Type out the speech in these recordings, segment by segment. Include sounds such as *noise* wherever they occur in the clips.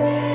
Thank you.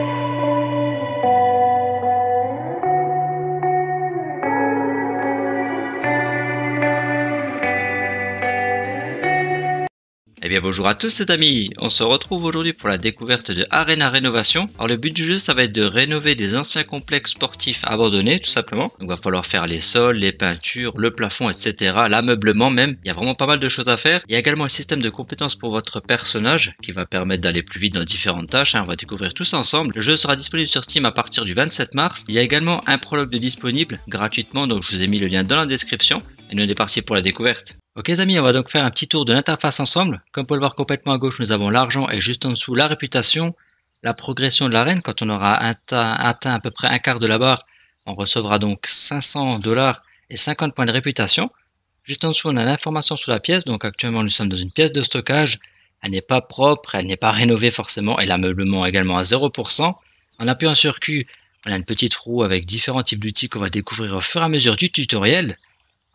Eh bien bonjour à tous ces amis, on se retrouve aujourd'hui pour la découverte de Arena Rénovation. Alors le but du jeu ça va être de rénover des anciens complexes sportifs abandonnés tout simplement. Donc va falloir faire les sols, les peintures, le plafond etc, l'ameublement même. Il y a vraiment pas mal de choses à faire. Il y a également un système de compétences pour votre personnage qui va permettre d'aller plus vite dans différentes tâches. Hein. On va découvrir tout ça ensemble. Le jeu sera disponible sur Steam à partir du 27 mars. Il y a également un prologue de disponible gratuitement donc je vous ai mis le lien dans la description. Et nous on est parti pour la découverte. Ok les amis, on va donc faire un petit tour de l'interface ensemble. Comme pour le voir complètement à gauche, nous avons l'argent et juste en dessous la réputation, la progression de l'arène. Quand on aura atteint, atteint, à peu près un quart de la barre, on recevra donc 500 dollars et 50 points de réputation. Juste en dessous, on a l'information sur la pièce. Donc actuellement, nous sommes dans une pièce de stockage. Elle n'est pas propre, elle n'est pas rénovée forcément et l'ameublement également à 0%. En appuyant sur Q, on a une petite roue avec différents types d'outils qu'on va découvrir au fur et à mesure du tutoriel.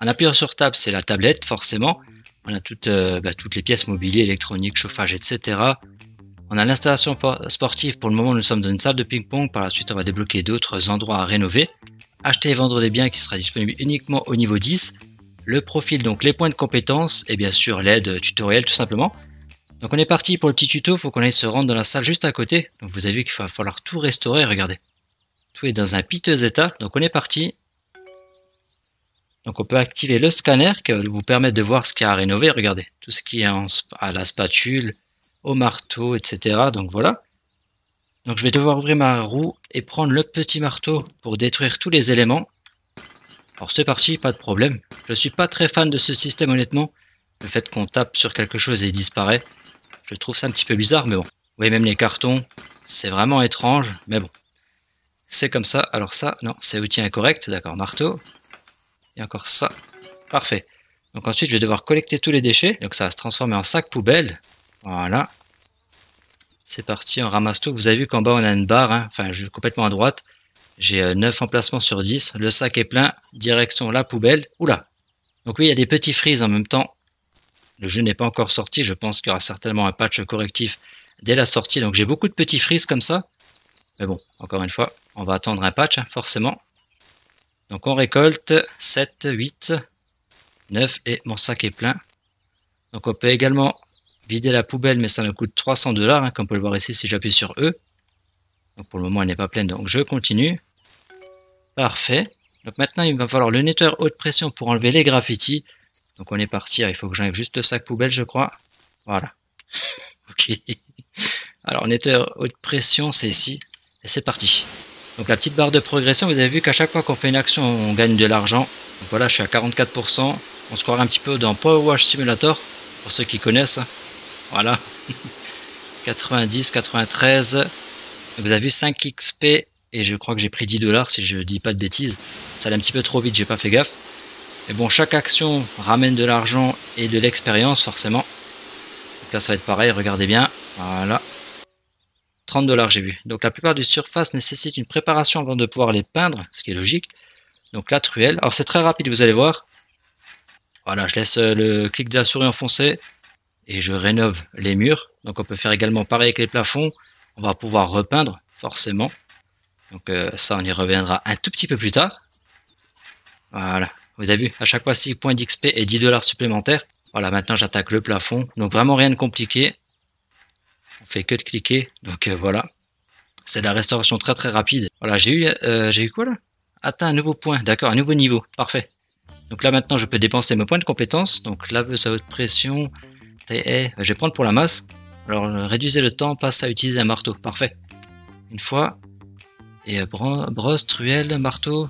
En appuyant sur table, c'est la tablette, forcément. On a toutes, euh, bah, toutes les pièces mobilières, électroniques, chauffage, etc. On a l'installation sportive. Pour le moment, nous sommes dans une salle de ping-pong. Par la suite, on va débloquer d'autres endroits à rénover. Acheter et vendre des biens qui sera disponible uniquement au niveau 10. Le profil, donc les points de compétences et bien sûr l'aide tutoriel tout simplement. Donc on est parti pour le petit tuto. Il faut qu'on aille se rendre dans la salle juste à côté. Donc vous avez vu qu'il va falloir tout restaurer. Regardez. Tout est dans un piteux état. Donc on est parti. Donc on peut activer le scanner qui va vous permettre de voir ce qu'il y a à rénover. Regardez, tout ce qui est à la spatule, au marteau, etc. Donc voilà. Donc je vais devoir ouvrir ma roue et prendre le petit marteau pour détruire tous les éléments. Alors c'est parti, pas de problème. Je suis pas très fan de ce système honnêtement. Le fait qu'on tape sur quelque chose et il disparaît, je trouve ça un petit peu bizarre, mais bon. Vous voyez même les cartons, c'est vraiment étrange, mais bon. C'est comme ça, alors ça, non, c'est outil incorrect, d'accord, marteau encore ça. Parfait. Donc ensuite, je vais devoir collecter tous les déchets. Donc ça va se transformer en sac poubelle. Voilà. C'est parti, on ramasse tout. Vous avez vu qu'en bas, on a une barre. Hein. Enfin, je suis complètement à droite. J'ai 9 euh, emplacements sur 10. Le sac est plein. Direction la poubelle. Oula. Donc oui, il y a des petits frises en même temps. Le jeu n'est pas encore sorti. Je pense qu'il y aura certainement un patch correctif dès la sortie. Donc j'ai beaucoup de petits frises comme ça. Mais bon, encore une fois, on va attendre un patch, hein, forcément. Donc on récolte 7, 8, 9 et mon sac est plein. Donc on peut également vider la poubelle, mais ça nous coûte 300 dollars, hein, comme on peut le voir ici si j'appuie sur E. Donc pour le moment elle n'est pas pleine, donc je continue. Parfait. Donc maintenant il va falloir le nettoyeur haute pression pour enlever les graffitis. Donc on est parti, ah, il faut que j'enlève juste le sac poubelle je crois. Voilà. *laughs* ok. Alors nettoyeur haute pression c'est ici. Et c'est parti. Donc la petite barre de progression, vous avez vu qu'à chaque fois qu'on fait une action, on gagne de l'argent. Donc voilà, je suis à 44%. On se croirait un petit peu dans Power Wash Simulator, pour ceux qui connaissent. Hein. Voilà. 90, *laughs* 93. Vous avez vu 5 XP et je crois que j'ai pris 10 dollars si je dis pas de bêtises. Ça allait un petit peu trop vite, j'ai pas fait gaffe. Mais bon, chaque action ramène de l'argent et de l'expérience forcément. Donc là, ça va être pareil, regardez bien. Voilà. 30 dollars, j'ai vu. Donc la plupart des surfaces nécessitent une préparation avant de pouvoir les peindre, ce qui est logique. Donc la truelle. Alors c'est très rapide, vous allez voir. Voilà, je laisse euh, le clic de la souris enfoncé et je rénove les murs. Donc on peut faire également pareil avec les plafonds. On va pouvoir repeindre, forcément. Donc euh, ça, on y reviendra un tout petit peu plus tard. Voilà, vous avez vu, à chaque fois 6 points d'XP et 10 dollars supplémentaires. Voilà, maintenant j'attaque le plafond. Donc vraiment rien de compliqué fait que de cliquer. Donc euh, voilà, c'est la restauration très très rapide. Voilà, j'ai eu, euh, j'ai eu quoi là Atteint un nouveau point, d'accord, un nouveau niveau, parfait. Donc là maintenant, je peux dépenser mes points de compétence. Donc laveuse à haute pression, e, je vais prendre pour la masse. Alors euh, réduisez le temps, passe à utiliser un marteau, parfait. Une fois, et brosse, truelle, marteau.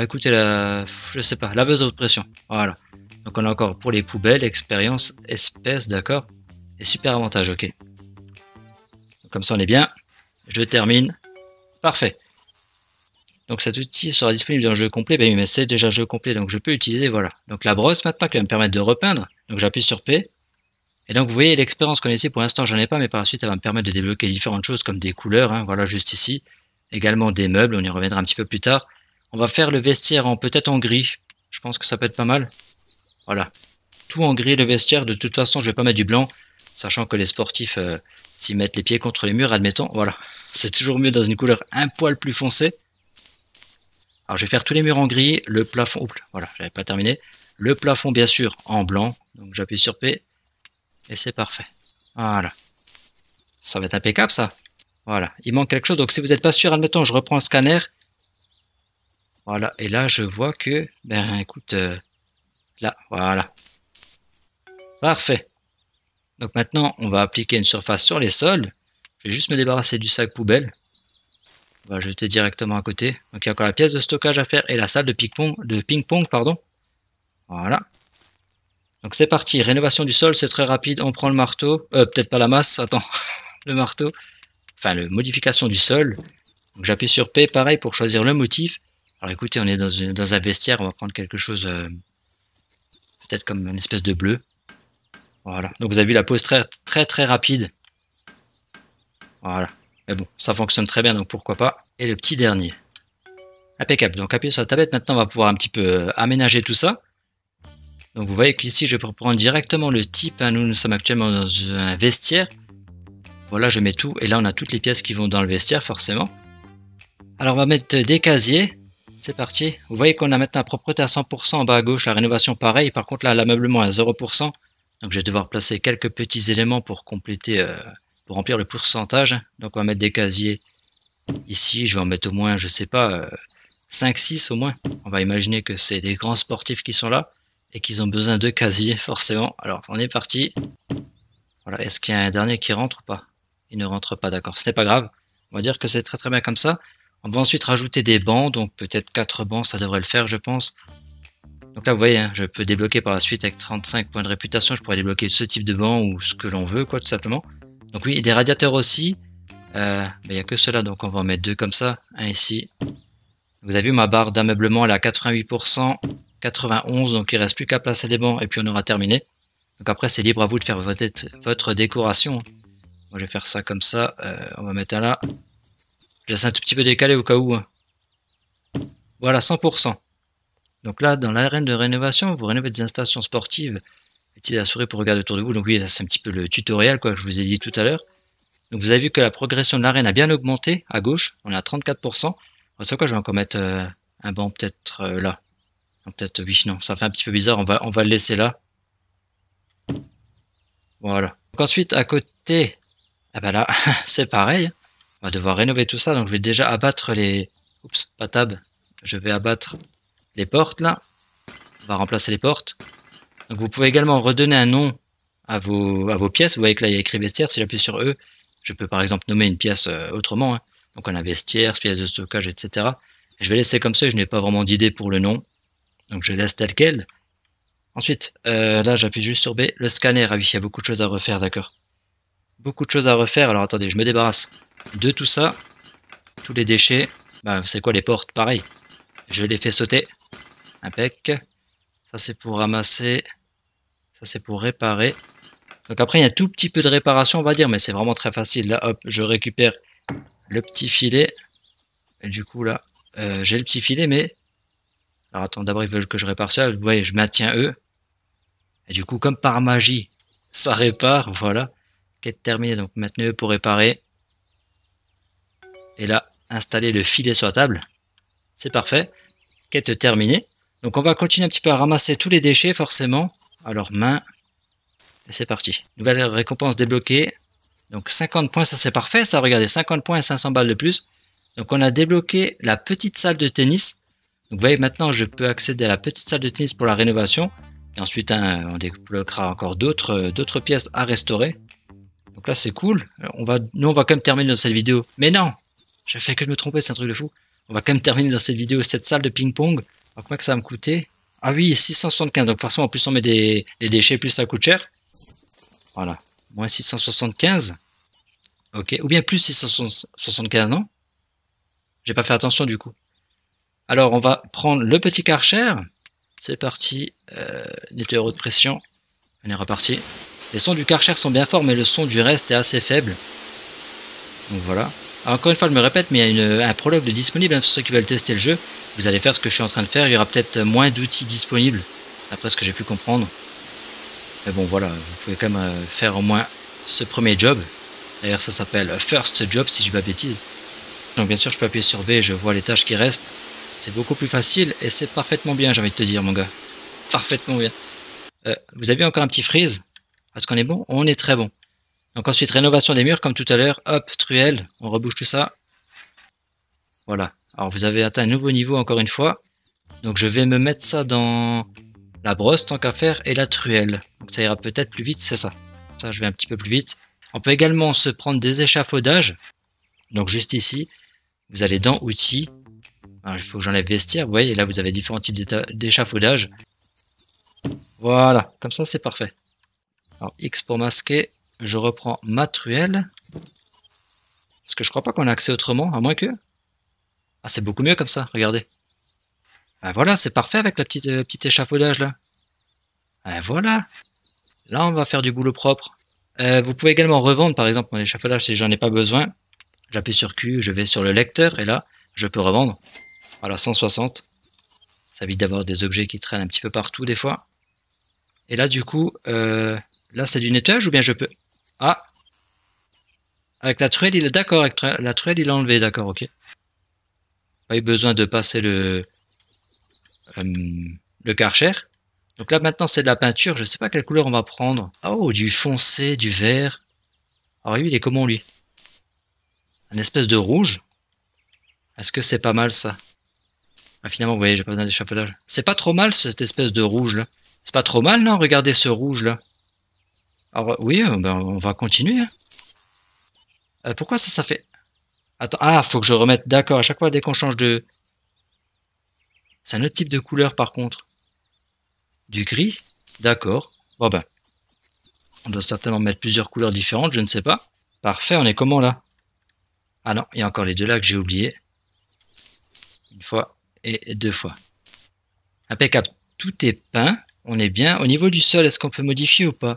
écoutez, la, je sais pas, laveuse à haute pression. Voilà. Donc on a encore pour les poubelles, expérience, espèce, d'accord. Et super avantage, ok. Comme ça, on est bien. Je termine. Parfait. Donc cet outil sera disponible dans le jeu complet. Ben mais c'est déjà le jeu complet, donc je peux utiliser, voilà. Donc la brosse maintenant qui va me permettre de repeindre. Donc j'appuie sur P. Et donc vous voyez l'expérience qu'on a ici, pour l'instant j'en ai pas, mais par la suite elle va me permettre de débloquer différentes choses comme des couleurs, hein. voilà juste ici. Également des meubles, on y reviendra un petit peu plus tard. On va faire le vestiaire en peut-être en gris. Je pense que ça peut être pas mal. Voilà. Tout en gris le vestiaire, de toute façon je vais pas mettre du blanc, sachant que les sportifs... Euh, S'ils mettent les pieds contre les murs, admettons, voilà. C'est toujours mieux dans une couleur un poil plus foncée. Alors je vais faire tous les murs en gris, le plafond, oups, voilà, j'avais pas terminé. Le plafond bien sûr en blanc, donc j'appuie sur P et c'est parfait. Voilà. Ça va être impeccable ça. Voilà, il manque quelque chose, donc si vous n'êtes pas sûr, admettons, je reprends le scanner. Voilà, et là je vois que, ben écoute, euh, là, voilà. Parfait. Donc maintenant, on va appliquer une surface sur les sols. Je vais juste me débarrasser du sac poubelle. On va jeter directement à côté. Donc il y a encore la pièce de stockage à faire et la salle de ping-pong. Ping pardon. Voilà. Donc c'est parti, rénovation du sol, c'est très rapide, on prend le marteau, euh, peut-être pas la masse, attends, *laughs* le marteau, enfin le modification du sol, j'appuie sur P, pareil, pour choisir le motif, alors écoutez, on est dans, un vestiaire, on va prendre quelque chose, euh, peut-être comme une espèce de bleu, voilà. Donc vous avez vu la pose très très très rapide. Voilà. Mais bon, ça fonctionne très bien, donc pourquoi pas. Et le petit dernier. Impeccable. Donc appuyez sur la tablette. Maintenant, on va pouvoir un petit peu euh, aménager tout ça. Donc vous voyez qu'ici, je peux prendre directement le type. Hein. Nous, nous sommes actuellement dans un vestiaire. Voilà, je mets tout. Et là, on a toutes les pièces qui vont dans le vestiaire, forcément. Alors, on va mettre des casiers. C'est parti. Vous voyez qu'on a maintenant la propreté à 100% en bas à gauche. La rénovation, pareil. Par contre, là, l'ameublement à 0%. Donc je vais devoir placer quelques petits éléments pour compléter, euh, pour remplir le pourcentage. Donc on va mettre des casiers ici, je vais en mettre au moins, je sais pas, 5-6 euh, au moins. On va imaginer que c'est des grands sportifs qui sont là et qu'ils ont besoin de casiers forcément. Alors on est parti. Voilà, est-ce qu'il y a un dernier qui rentre ou pas Il ne rentre pas, d'accord, ce n'est pas grave. On va dire que c'est très très bien comme ça. On va ensuite rajouter des bancs, donc peut-être 4 bancs, ça devrait le faire je pense. Donc là, vous voyez, hein, je peux débloquer par la suite avec 35 points de réputation, je pourrais débloquer ce type de banc ou ce que l'on veut, quoi, tout simplement. Donc oui, et des radiateurs aussi. Euh, ben, il n'y a que cela, donc on va en mettre deux comme ça, un ici. Vous avez vu ma barre d'ameublement, elle est à 88%, 91%, donc il ne reste plus qu'à placer des bancs et puis on aura terminé. Donc après, c'est libre à vous de faire votre, votre décoration. Moi, je vais faire ça comme ça. Euh, on va mettre un là. Je laisse un tout petit peu décalé au cas où. Hein. Voilà, 100%. Donc là, dans l'arène de rénovation, vous rénovez des installations sportives. Utilisez la souris pour regarder autour de vous. Donc oui, c'est un petit peu le tutoriel quoi, que je vous ai dit tout à l'heure. Donc vous avez vu que la progression de l'arène a bien augmenté à gauche. On est à 34%. C'est quoi, je vais encore mettre euh, un banc peut-être euh, là. Peut-être, oui, non, ça fait un petit peu bizarre. On va, on va le laisser là. Voilà. Donc ensuite, à côté, ah ben là, *laughs* c'est pareil. On va devoir rénover tout ça. Donc je vais déjà abattre les... Oups, pas tab. Je vais abattre les portes là. On va remplacer les portes. vous pouvez également redonner un nom à vos, pièces. Vous voyez que là il y a écrit vestiaire. Si j'appuie sur E, je peux par exemple nommer une pièce euh, autrement. Hein. Donc on a vestiaire, pièce de stockage, etc. Je vais laisser comme ça, je n'ai pas vraiment d'idée pour le nom. Donc je laisse tel quel. Ensuite, euh, là j'appuie juste sur B, le scanner. Ah oui, il y a beaucoup de choses à refaire, d'accord. Beaucoup de choses à refaire. Alors attendez, je me débarrasse de tout ça. Tous les déchets. Bah, c'est quoi les portes Pareil. Je les fais sauter. Impec. Ça, c'est pour ramasser. Ça, c'est pour réparer. Donc après, il y a un tout petit peu de réparation, on va dire, mais c'est vraiment très facile. Là, hop, je récupère le petit filet. Et du coup, là, euh, j'ai le petit filet, mais... Alors attends, d'abord, ils veulent que je répare ça. Vous voyez, je maintiens eux. Et du coup, comme par magie, ça répare. Voilà. Quête terminée. Donc maintenez eux pour réparer. Et là, installer le filet sur la table. C'est parfait. Quête terminée. Donc on va continuer un petit peu à ramasser tous les déchets forcément. Alors main. Et c'est parti. Nouvelle récompense débloquée. Donc 50 points, ça c'est parfait. Ça, regardez, 50 points et 500 balles de plus. Donc on a débloqué la petite salle de tennis. Donc vous voyez maintenant je peux accéder à la petite salle de tennis pour la rénovation. Et ensuite on débloquera encore euh, d'autres pièces à restaurer. Donc là c'est cool. on va, nous on va quand même terminer dans cette vidéo. Mais non, je fais que de me tromper, c'est un truc de fou. On va quand même terminer dans cette vidéo cette salle de ping-pong. Alors quoi que ça va me coûter Ah oui, 675. Donc forcément, en plus on met des, déchets, plus ça coûte cher. Voilà. Moins 675. Ok. Ou bien plus 675, non J'ai pas fait attention du coup. Alors on va prendre le petit Karcher. C'est parti. Euh, de pression. On est reparti. Les sons du Karcher sont bien forts, mais le son du reste est assez faible. Donc voilà encore une fois, je me répète, mais il y a un prologue de disponible hein. pour ceux qui veulent tester le jeu. Vous allez faire ce que je suis en train de faire. Il y aura peut-être moins d'outils disponibles, après ce que j'ai pu comprendre. Mais bon, voilà, vous pouvez quand même euh, faire au moins ce premier job. D'ailleurs, ça s'appelle First Job, si je pas bêtise. Donc, bien sûr, je peux appuyer sur B et je vois les tâches qui restent. C'est beaucoup plus facile et c'est parfaitement bien, j'ai envie de te dire, mon gars. Parfaitement bien. Euh, vous avez encore un petit freeze Parce qu'on est bon On est très bon. Donc ensuite, rénovation des murs, comme tout à l'heure. Hop, truelle, on rebouche tout ça. Voilà. Alors vous avez atteint un nouveau niveau encore une fois. Donc je vais me mettre ça dans la brosse tant qu'à faire et la truelle. Donc ça ira peut-être plus vite, c'est ça. Ça, je vais un petit peu plus vite. On peut également se prendre des échafaudages. Donc juste ici, vous allez dans outils. il faut que j'enlève vestiaire. Vous voyez, là vous avez différents types d'échafaudages. Voilà, comme ça c'est parfait. Alors X pour masquer. Je reprends ma truelle. Parce que je crois pas qu'on a accès autrement, à moins que... Ah, c'est beaucoup mieux comme ça, regardez. Ben voilà, c'est parfait avec la petite, euh, petit échafaudage, là. Ben voilà. Là, on va faire du boulot propre. Euh, vous pouvez également revendre, par exemple, mon échafaudage si j'en ai pas besoin. J'appuie sur Q, je vais sur le lecteur, et là, je peux revendre. Voilà, 160. Ça évite d'avoir des objets qui traînent un petit peu partout, des fois. Et là, du coup, euh, là, c'est du nettoyage ou bien je peux... Ah Avec la truelle, il est d'accord, avec la truelle, il a enlevé, d'accord, ok. Pas eu besoin de passer le, euh, le karcher. Donc là, maintenant, c'est de la peinture. Je sais pas quelle couleur on va prendre. Oh, du foncé, du vert. Alors lui, il est comment, lui Un espèce de rouge. Est-ce que c'est pas mal, ça ah, Finalement, vous voyez, j'ai pas besoin d'échafaudage. C'est pas trop mal, cette espèce de rouge, là. C'est pas trop mal, non Regardez ce rouge, là. Alors, ah, oui, euh, ben, on va continuer. Hein. Euh, pourquoi ça, ça fait... Attends, ah, faut que je remette. D'accord, à chaque fois, dès qu'on change de... C'est un autre type de couleur, par contre. Du gris D'accord. Bon ben. On doit certainement mettre plusieurs couleurs différentes, je ne sais pas. Parfait, on est comment là Ah non, il y a encore les deux là que j'ai oublié. Une fois et deux fois. Impeccable. Tout est peint. On est bien. Au niveau du sol, est-ce qu'on peut modifier ou pas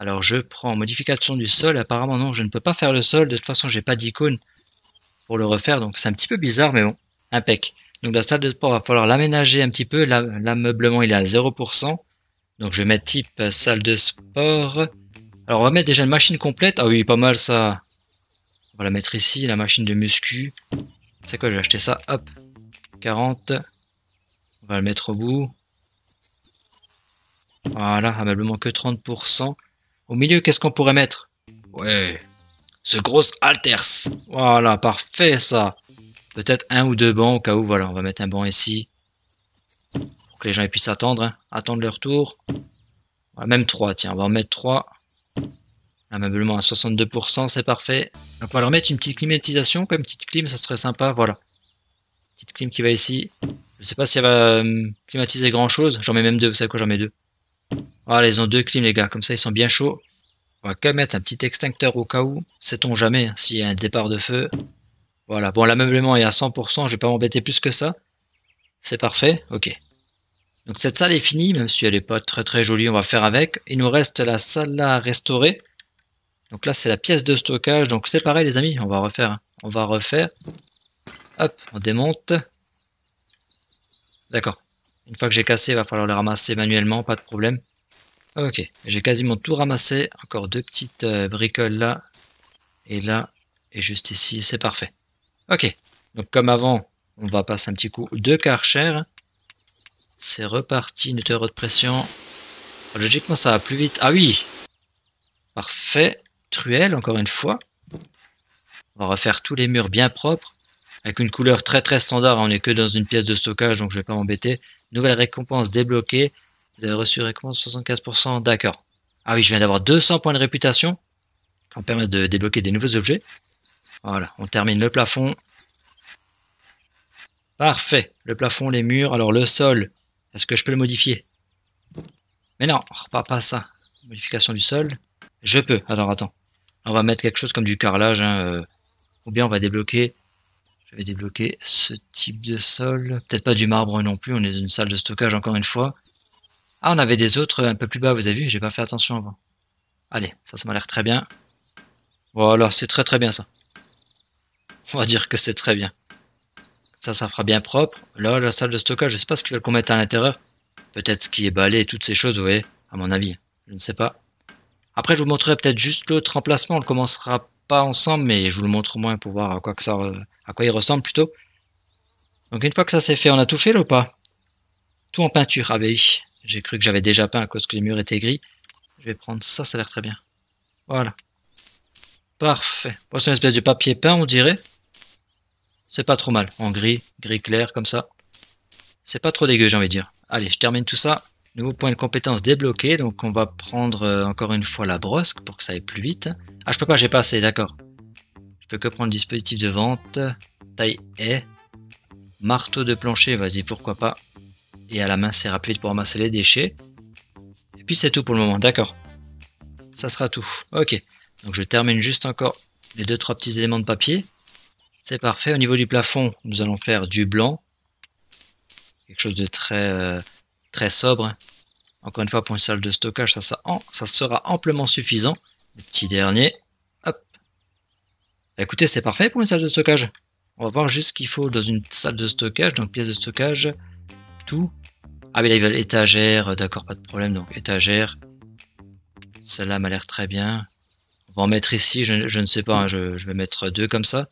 alors je prends modification du sol. Apparemment non, je ne peux pas faire le sol. De toute façon, j'ai pas d'icône pour le refaire. Donc c'est un petit peu bizarre, mais bon, impec. Donc la salle de sport, va falloir l'aménager un petit peu. L'ameublement, il est à 0%. Donc je vais mettre type salle de sport. Alors on va mettre déjà une machine complète. Ah oui, pas mal ça. On va la mettre ici, la machine de muscu. C'est quoi, j'ai acheté ça. Hop, 40. On va le mettre au bout. Voilà, ameublement que 30%. Au milieu, qu'est-ce qu'on pourrait mettre Ouais, ce gros alters Voilà, parfait ça. Peut-être un ou deux bancs au cas où. Voilà, on va mettre un banc ici. Pour que les gens puissent attendre. Hein. Attendre leur tour. même trois, tiens, on va en mettre trois. Un à 62%, c'est parfait. on va leur mettre une petite climatisation, comme petite clim, ça serait sympa, voilà. Petite clim qui va ici. Je sais pas si elle euh, va climatiser grand chose. J'en mets même deux, vous savez quoi, j'en mets deux. Ah, ils ont deux clims, les gars. Comme ça, ils sont bien chauds. On va quand même mettre un petit extincteur au cas où. Sait-on jamais hein, s'il y a un départ de feu. Voilà. Bon, l'ameublement est à 100%. Je vais pas m'embêter plus que ça. C'est parfait. Ok. Donc cette salle est finie, même si elle n'est pas très très jolie, on va faire avec. Il nous reste la salle à restaurer. Donc là, c'est la pièce de stockage. Donc c'est pareil, les amis, on va refaire. On va refaire. Hop, on démonte. D'accord. Une fois que j'ai cassé, il va falloir le ramasser manuellement, pas de problème. Ah, ok, j'ai quasiment tout ramassé. Encore deux petites euh, bricoles là, et là, et juste ici, c'est parfait. Ok, donc comme avant, on va passer un petit coup de Karcher. C'est reparti, une terre de pression. Logiquement, ça va plus vite. Ah oui Parfait. Truelle, encore une fois. On va refaire tous les murs bien propres. Avec une couleur très très standard. On n'est que dans une pièce de stockage, donc je ne vais pas m'embêter. Nouvelle récompense débloquée. Vous avez reçu récompense 75%. D'accord. Ah oui, je viens d'avoir 200 points de réputation. me permet de débloquer des nouveaux objets. Voilà, on termine le plafond. Parfait. Le plafond, les murs. Alors le sol, est-ce que je peux le modifier Mais non, pas, pas ça. Modification du sol. Je peux. Alors attends. On va mettre quelque chose comme du carrelage. Hein, euh, ou bien on va débloquer... Je vais débloquer ce type de sol. Peut-être pas du marbre non plus. On est dans une salle de stockage encore une fois. Ah, on avait des autres un peu plus bas, vous avez vu J'ai pas fait attention avant. Allez, ça, ça m'a l'air très bien. Voilà, oh, c'est très très bien ça. On va dire que c'est très bien. Ça, ça fera bien propre. Là, la salle de stockage, je sais pas ce qu'ils veulent qu'on mette à l'intérieur. Peut-être ce qui est balayé, et toutes ces choses, vous voyez, à mon avis. Je ne sais pas. Après, je vous montrerai peut-être juste l'autre emplacement. On ne commencera pas ensemble, mais je vous le montre au moins pour voir à quoi, que ça, à quoi il ressemble plutôt. Donc une fois que ça c'est fait, on a tout fait là pas Tout en peinture, A.B.I. Ah, ben j'ai cru que j'avais déjà peint à cause que les murs étaient gris. Je vais prendre ça, ça a l'air très bien. Voilà. Parfait. c'est une espèce de papier peint, on dirait. C'est pas trop mal. En gris, gris clair, comme ça. C'est pas trop dégueu, j'ai envie de dire. Allez, je termine tout ça. Nouveau point de compétence débloqué. Donc, on va prendre euh, encore une fois la brosque pour que ça aille plus vite. Ah, je peux pas, j'ai pas assez, d'accord. Je peux que prendre le dispositif de vente. Taille et Marteau de plancher, vas-y, pourquoi pas et à la main c'est rapide pour ramasser les déchets. Et puis c'est tout pour le moment, d'accord. Ça sera tout. Ok, donc je termine juste encore les deux trois petits éléments de papier. C'est parfait, au niveau du plafond nous allons faire du blanc. Quelque chose de très, euh, très sobre. Hein. Encore une fois pour une salle de stockage ça, ça, ça sera amplement suffisant. Le petit dernier, hop. Bah, écoutez c'est parfait pour une salle de stockage. On va voir juste ce qu'il faut dans une salle de stockage, donc pièce de stockage tout. Ah mais là, étagère euh, d'accord, pas de problème. Donc, étagère. Celle-là m'a l'air très bien. On va en mettre ici, je, ne sais pas, hein, je, vais mettre deux comme ça.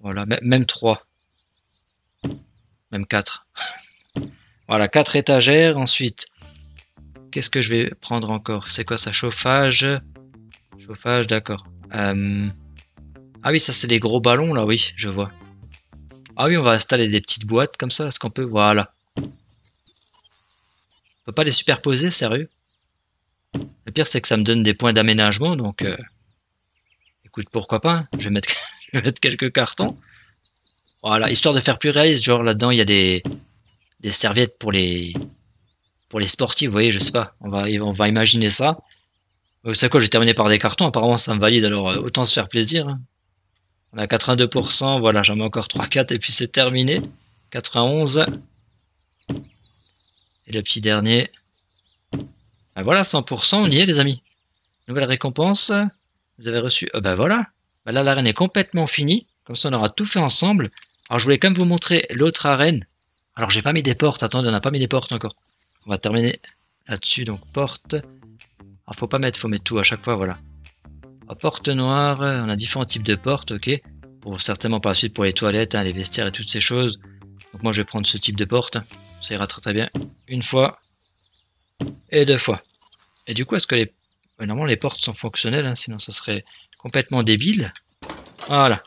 Voilà, même trois. Même quatre. *laughs* voilà, quatre étagères. Ensuite, qu'est-ce que je vais prendre encore C'est quoi ça Chauffage Chauffage, d'accord. Euh, ah oui, ça c'est des gros ballons là, oui, je vois. Ah oui, on va installer des petites boîtes comme ça, est-ce qu'on peut Voilà. On peut pas les superposer, sérieux Le pire, c'est que ça me donne des points d'aménagement, donc... Euh, écoute, pourquoi pas hein. *laughs* je, vais mettre... quelques cartons. Voilà, histoire de faire plus réaliste, genre là-dedans, il y a des... des serviettes pour les... Pour les sportifs, vous voyez, je sais pas. On va, on va imaginer ça. Vous euh, savez quoi, j'ai terminé par des cartons. Apparemment, ça me valide. Alors, euh, autant se faire plaisir. Hein. On a 82%, voilà, j'en mets encore 3-4 et puis c'est terminé. 91. Et le petit dernier. Ben voilà, 100%, on y est les amis. Nouvelle récompense. Vous avez reçu... Euh, ben voilà. Ben là, l'arène est complètement finie. Comme ça, on aura tout fait ensemble. Alors, je voulais quand même vous montrer l'autre arène. Alors, j'ai pas mis des portes. Attendez, on n'a pas mis des portes encore. On va terminer là-dessus. Donc, porte. Alors, faut pas mettre, faut mettre tout à chaque fois, voilà porte noire, on a différents types de portes, ok. Pour certainement par la suite pour les toilettes, hein, les vestiaires et toutes ces choses. Donc moi je vais prendre ce type de porte. Ça ira très très bien. Une fois et deux fois. Et du coup, est-ce que les euh, normalement les portes sont fonctionnelles, hein, sinon ça serait complètement débile. Voilà.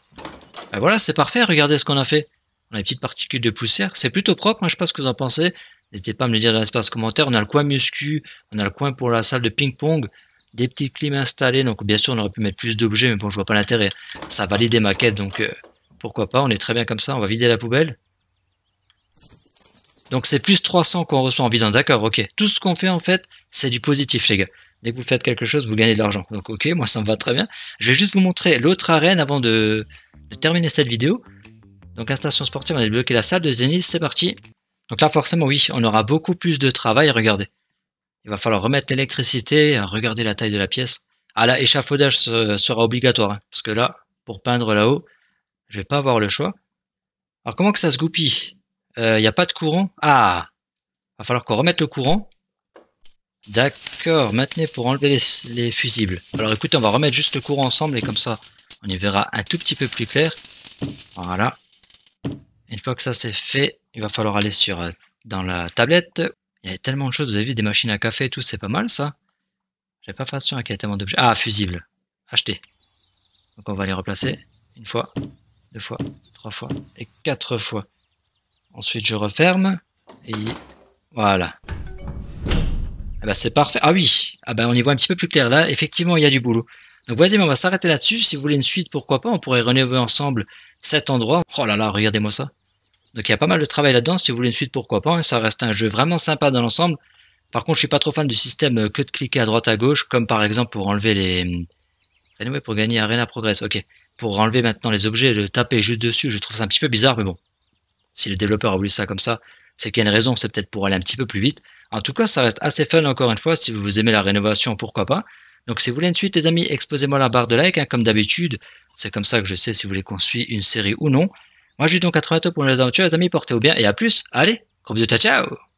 Ben voilà, c'est parfait. Regardez ce qu'on a fait. On a les petites particules de poussière. C'est plutôt propre. je hein, je sais pas ce que vous en pensez. N'hésitez pas à me le dire dans l'espace commentaire. On a le coin muscu, on a le coin pour la salle de ping-pong des petites clims installées. Donc, bien sûr, on aurait pu mettre plus d'objets, mais bon, je vois pas l'intérêt. Ça valide des maquettes, donc euh, pourquoi pas. On est très bien comme ça. On va vider la poubelle. Donc, c'est plus 300 qu'on reçoit en vidant. D'accord, ok. Tout ce qu'on fait, en fait, c'est du positif, les gars. Dès que vous faites quelque chose, vous gagnez de l'argent. Donc, ok, moi, ça me va très bien. Je vais juste vous montrer l'autre arène avant de, terminer cette vidéo. Donc, installation sportive, on a débloqué la salle de Zenith. C'est parti. Donc là, forcément, oui, on aura beaucoup plus de travail. Regardez. Il va falloir remettre l'électricité, regarder la taille de la pièce. Ah là, échafaudage sera obligatoire, hein, parce que là, pour peindre là-haut, je vais pas avoir le choix. Alors comment que ça se goupille Il n'y euh, a pas de courant. Ah Va falloir qu'on remette le courant. D'accord, maintenez pour enlever les, les, fusibles. Alors écoutez, on va remettre juste le courant ensemble et comme ça, on y verra un tout petit peu plus clair. Voilà. Une fois que ça c'est fait, il va falloir aller sur euh, dans la tablette il y avait tellement de choses, vous avez vu, des machines à café et tout, c'est pas mal ça. j'ai pas fait attention à qu'il y ait tellement d'objets. Ah, fusible. Acheté. Donc on va les replacer. Une fois, deux fois, trois fois et quatre fois. Ensuite je referme. Et voilà. bah c'est parfait. Ah oui, ah ben on y voit un petit peu plus clair là. Effectivement, il y a du boulot. Donc vas-y, on va s'arrêter là-dessus. Si vous voulez une suite, pourquoi pas, on pourrait renouveler ensemble cet endroit. Oh là là, regardez-moi ça. Donc il y a pas mal de travail là-dedans. Si vous voulez une suite, pourquoi pas. Hein. ça reste un jeu vraiment sympa dans l'ensemble. Par contre, je suis pas trop fan du système euh, que de cliquer à droite à gauche, comme par exemple pour enlever les. Rénover hmm, pour gagner Arena Progress, ok. Pour enlever maintenant les objets et le taper juste dessus, je trouve ça un petit peu bizarre, mais bon. Si le développeur a voulu ça comme ça, c'est qu'il y a une raison, c'est peut-être pour aller un petit peu plus vite. En tout cas, ça reste assez fun encore une fois. Si vous aimez la rénovation, pourquoi pas. Donc si vous voulez une suite, les amis, exposez-moi la barre de like, hein, comme d'habitude. C'est comme ça que je sais si vous voulez qu'on suit une série ou non. Moi, je dis donc à très bientôt pour les aventures, les amis. Portez-vous bien et à plus. Allez, gros bisous, ciao, ciao